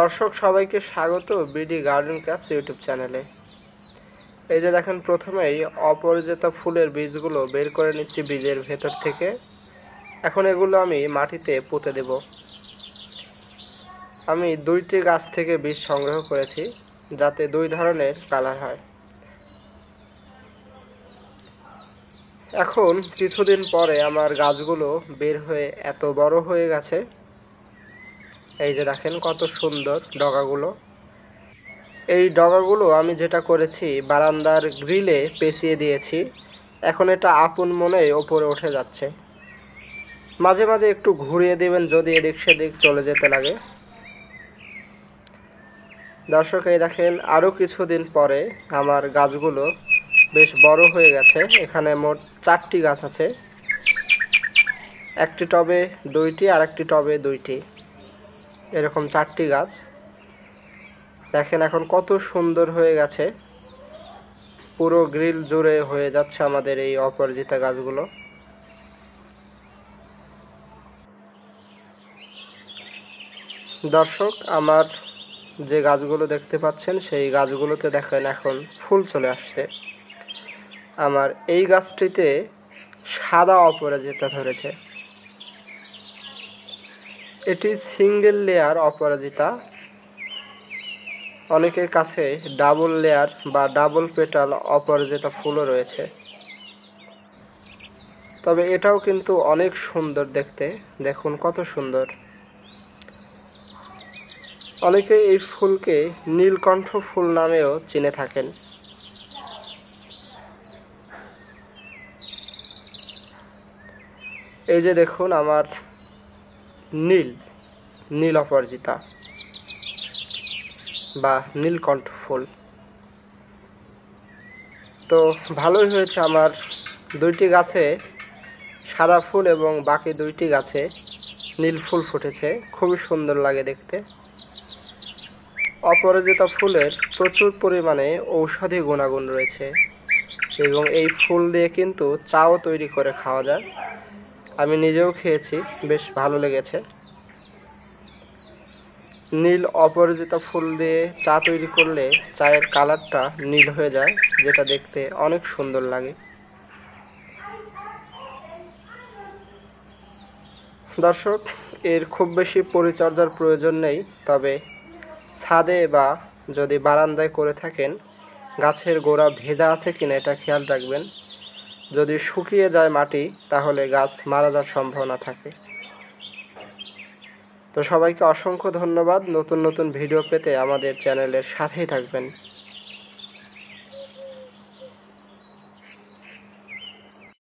দর্শক সবাইকে স্বাগত বিডি গার্ডেন ক্যাপস ইউটিউব চ্যানেলে এই যে দেখেন প্রথমেই অপরাজিতা ফুলের বীজগুলো বের করে নিচ্ছি বীজের ভেতর থেকে এখন এগুলো আমি মাটিতে পুঁতে দেব আমি দুইটি গাছ থেকে বীজ সংগ্রহ করেছি যাতে দুই ধরনের কালার হয় এখন কিছুদিন পরে আমার গাছগুলো বের হয়ে এত বড় হয়ে গেছে এই যে দেখেন কত সুন্দর ডগাগুলো এই ডগাগুলো আমি যেটা করেছি বারান্দার গ্রিলে পেঁচিয়ে দিয়েছি এখন এটা আপন মনে ওপরে উঠে যাচ্ছে মাঝে মাঝে একটু ঘুরিয়ে দেবেন যদি এদিক সেদিক চলে যেতে লাগে দর্শক এই দেখেন আরও কিছুদিন পরে আমার গাছগুলো বেশ বড় হয়ে গেছে এখানে মোট চারটি গাছ আছে একটি টবে দুইটি আর একটি টবে দুইটি এরকম চারটি গাছ দেখেন এখন কত সুন্দর হয়ে গেছে পুরো গ্রিল জুড়ে হয়ে যাচ্ছে আমাদের এই অপরাজিতা গাছগুলো দর্শক আমার যে গাছগুলো দেখতে পাচ্ছেন সেই গাছগুলোতে দেখেন এখন ফুল চলে আসছে আমার এই গাছটিতে সাদা অপরাজিতা ধরেছে এটি সিঙ্গেল লেয়ার অপরাজিতা অনেকের কাছে ডাবল লেয়ার বা ডাবল পেটাল অপরাজিতা ফুলও রয়েছে তবে এটাও কিন্তু অনেক সুন্দর দেখতে দেখুন কত সুন্দর অনেকে এই ফুলকে নীলকণ্ঠ ফুল নামেও চিনে থাকেন এই যে দেখুন আমার নীল নীল অপরাজিতা বা নীলকণ্ঠ ফুল তো ভালোই হয়েছে আমার দুইটি গাছে সাদা ফুল এবং বাকি দুইটি গাছে নীল ফুল ফুটেছে খুবই সুন্দর লাগে দেখতে অপরাজিতা ফুলের প্রচুর পরিমাণে ঔষধি গুণাগুণ রয়েছে এবং এই ফুল দিয়ে কিন্তু চাও তৈরি করে খাওয়া যায় আমি নিজেও খেয়েছি বেশ ভালো লেগেছে নীল অপরাজিতা ফুল দিয়ে চা তৈরি করলে চায়ের কালারটা নীল হয়ে যায় যেটা দেখতে অনেক সুন্দর লাগে দর্শক এর খুব বেশি পরিচর্যার প্রয়োজন নেই তবে ছাদে বা যদি বারান্দায় করে থাকেন গাছের গোড়া ভেজা আছে কিনা এটা খেয়াল রাখবেন যদি শুকিয়ে যায় মাটি তাহলে গাছ মারা যাওয়ার সম্ভাবনা থাকে তো সবাইকে অসংখ্য ধন্যবাদ নতুন নতুন ভিডিও পেতে আমাদের চ্যানেলের সাথেই থাকবেন